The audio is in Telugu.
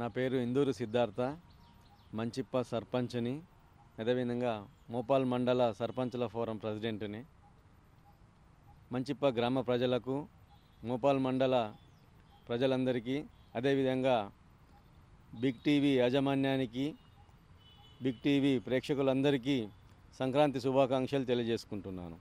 నా పేరు ఇందూరు సిద్ధార్థ మంచిప్ప సర్పంచ్ని అదేవిధంగా మోపాల్ మండల సర్పంచ్ల ఫోరం ప్రెసిడెంట్ని మంచిప్ప గ్రామ ప్రజలకు మోపాల్ మండల ప్రజలందరికీ అదేవిధంగా బిగ్ టీవీ యాజమాన్యానికి బిగ్ టీవీ ప్రేక్షకులందరికీ సంక్రాంతి శుభాకాంక్షలు తెలియజేసుకుంటున్నాను